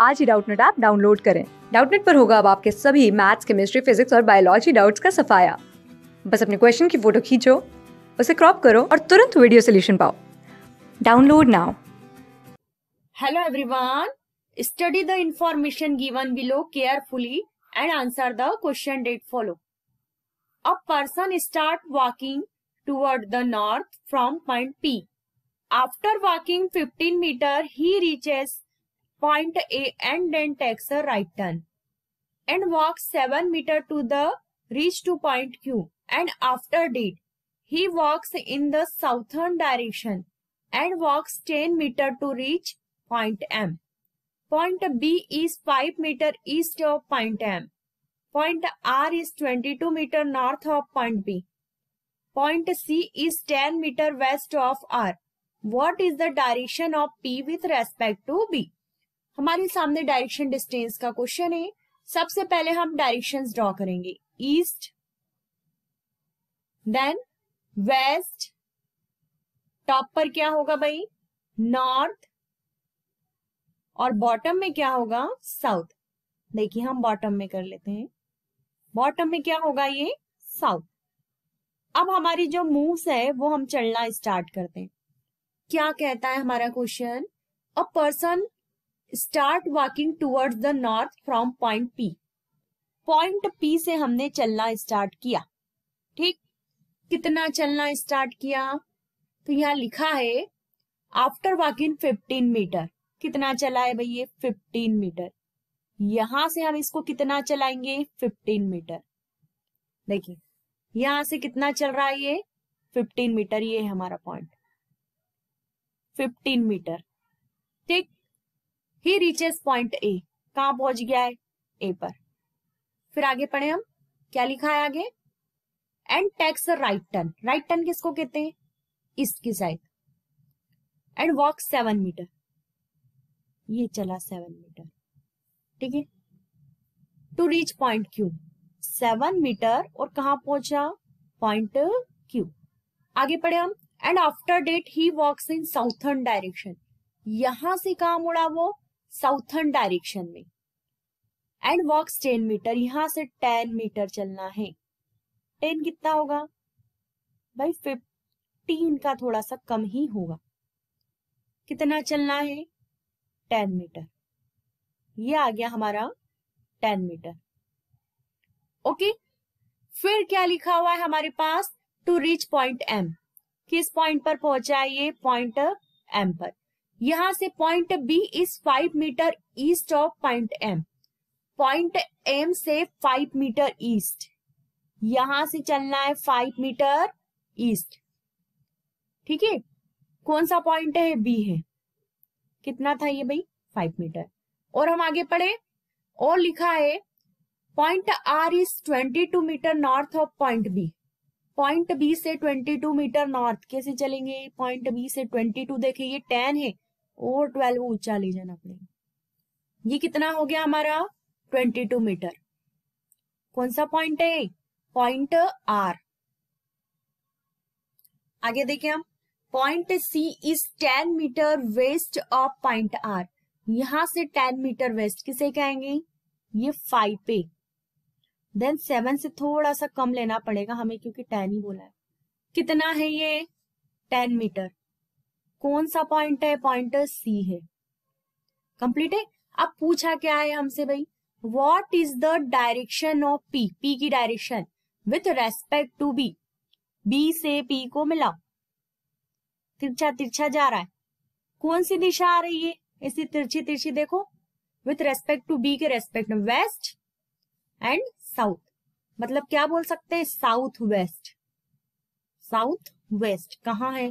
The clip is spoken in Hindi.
आज ही डाउटनेट ऐप डाउनलोड करें डाउटनेट पर होगा अब आपके सभी मैथ्स केमिस्ट्री फिजिक्स और बायोलॉजी डाउट्स का सफाया बस अपने क्वेश्चन की फोटो खींचो उसे क्रॉप करो और तुरंत वीडियो सोल्यूशन पाओ download now hello everyone study the information given below carefully and answer the question that follow a person start walking toward the north from point P after walking 15 metre he reaches point A and then takes a right turn and walks 7 meter to the reach to point Q and after that he walks in the southern direction and walks 10 meter to reach point M. Point B is 5 meter east of point M. Point R is 22 meter north of point B. Point C is 10 meter west of R. What is the direction of P with respect to B? हमारे सामने डायरेक्शन डिस्टेंस का क्वेश्चन है सबसे पहले हम डायरेक्शन ड्रॉ करेंगे ईस्ट देन वेस्ट टॉप पर क्या होगा भाई नॉर्थ और बॉटम में क्या होगा साउथ देखिए हम बॉटम में कर लेते हैं बॉटम में क्या होगा ये साउथ अब हमारी जो मूव्स है वो हम चलना स्टार्ट करते हैं क्या कहता है हमारा question a person start walking towards the north from point P point P से हमने चलना स्टार्ट किया ठीक कितना चलना स्टार्ट किया तो यहाँ लिखा है आफ्टर वॉकिंग फिफ्टीन मीटर कितना चला है भैया फिफ्टीन मीटर यहां से हम इसको कितना चलाएंगे फिफ्टीन मीटर देखिए यहां से कितना चल रहा है ये फिफ्टीन मीटर ये है हमारा पॉइंट फिफ्टीन मीटर ठीक ही रीचेस पॉइंट ए कहा पहुंच गया है ए पर फिर आगे पढ़े हम क्या लिखा है आगे and takes right turn right turn किसको कहते हैं ईस्ट की side and walk seven metre ये चला सेवन मीटर ठीक है to reach point Q seven metre और कहा पहुंचा पॉइंट क्यू आगे पढ़े हम and after that he walks in southern direction यहां से कहा मुड़ा वो साउथर्न डायरेक्शन में एंड वॉक्स टेन मीटर यहां से टेन मीटर चलना है टेन कितना होगा भाई फिफ्टीन का थोड़ा सा कम ही होगा कितना चलना है टेन मीटर ये आ गया हमारा टेन मीटर ओके फिर क्या लिखा हुआ है हमारे पास टू रीच पॉइंट एम किस पॉइंट पर पहुंचा है ये पॉइंट एम पर यहां से point B is five metre east of point M point M से फाइव मीटर ईस्ट यहां से चलना है फाइव मीटर ईस्ट ठीक है कौन सा पॉइंट है बी है कितना था ये भाई फाइव मीटर और हम आगे पढ़े और लिखा है point R is twenty two metre north of point B point B से ट्वेंटी टू मीटर नॉर्थ कैसे चलेंगे पॉइंट बी से ट्वेंटी टू देखे ये टेन है और ट्वेल्व ऊंचा ले जाना पड़ेगा ये कितना हो गया हमारा ट्वेंटी टू मीटर कौन सा पॉइंट है पॉइंट आर आगे देखें हम point C is ten metre west of point R यहां से टेन मीटर वेस्ट किसे कहेंगे ये फाइव पे देन सेवन से थोड़ा सा कम लेना पड़ेगा हमें क्योंकि टेन ही बोला है कितना है ये टेन मीटर कौन सा पॉइंट है पॉइंटर सी है कंप्लीट है अब पूछा क्या है हमसे भाई what is the direction of P P की direction with respect to B B से पी को मिलाओ तिरछा तिरछा जा रहा है कौन सी दिशा आ रही है ऐसी तिरछी तिरछी देखो विथ रेस्पेक्ट टू बी के रेस्पेक्ट वेस्ट एंड साउथ मतलब क्या बोल सकते हैं साउथ वेस्ट साउथ वेस्ट कहाँ है